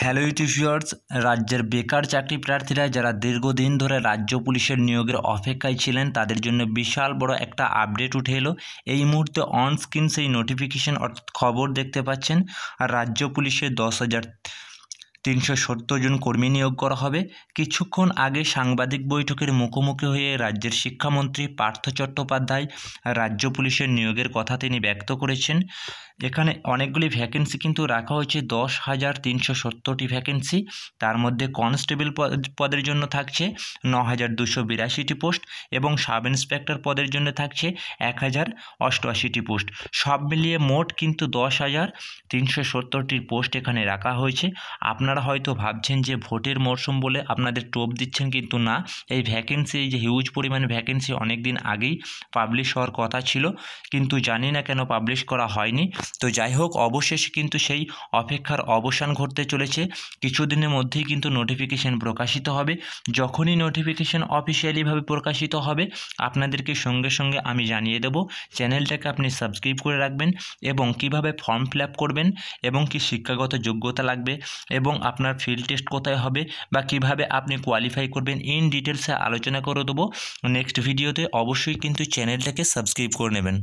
hello YouTubers রাজ্যের বেকার চাকরি প্রার্থীরা যারা দীর্ঘদিন ধরে রাজ্য পুলিশের নিয়োগের অপেক্ষায় ছিলেন তাদের জন্য বিশাল বড় একটা আপডেট উঠে এলো এই মুহূর্তে অন স্ক্রিন সেই নোটিফিকেশন অর্থাৎ খবর দেখতে পাচ্ছেন আর রাজ্য পুলিশের দশ হাজার তিনশো সত্তর জন কর্মী নিয়োগ করা হবে কিছুক্ষণ আগে সাংবাদিক বৈঠকের মুখোমুখি হয়ে রাজ্যের শিক্ষামন্ত্রী পার্থ চট্টোপাধ্যায় রাজ্য পুলিশের নিয়োগের কথা তিনি ব্যক্ত করেছেন এখানে অনেকগুলি ভ্যাকেন্সি কিন্তু রাখা হয়েছে দশ হাজার তিনশো সত্তরটি ভ্যাকেন্সি তার মধ্যে কনস্টেবল পদের জন্য থাকছে ন হাজার দুশো বিরাশিটি পোস্ট এবং সাব ইন্সপেক্টর পদের জন্য থাকছে এক হাজার অষ্টআশিটি পোস্ট সব মিলিয়ে মোট কিন্তু দশ হাজার তিনশো সত্তরটির পোস্ট এখানে রাখা হয়েছে আপনার আপনারা হয়তো ভাবছেন যে ভোটের মরশুম বলে আপনাদের টোপ দিচ্ছেন কিন্তু না এই ভ্যাকেন্সি যে হিউজ পরিমাণে ভ্যাকেন্সি অনেক দিন আগেই পাবলিশ হওয়ার কথা ছিল কিন্তু জানি না কেন পাবলিশ করা হয়নি তো যাই হোক অবশেষে কিন্তু সেই অপেক্ষার অবসান ঘটতে চলেছে কিছুদিনের মধ্যেই কিন্তু নোটিফিকেশান প্রকাশিত হবে যখনই নোটিফিকেশান অফিসিয়ালিভাবে প্রকাশিত হবে আপনাদেরকে সঙ্গে সঙ্গে আমি জানিয়ে দেব চ্যানেলটাকে আপনি সাবস্ক্রাইব করে রাখবেন এবং কিভাবে ফর্ম ফিল করবেন এবং কি শিক্ষাগত যোগ্যতা লাগবে এবং আপনার ফিল্ড টেস্ট কোথায় হবে বা কিভাবে আপনি কোয়ালিফাই করবেন ইন ডিটেলসে আলোচনা করে দেবো নেক্সট ভিডিওতে অবশ্যই কিন্তু চ্যানেলটাকে সাবস্ক্রাইব করে নেবেন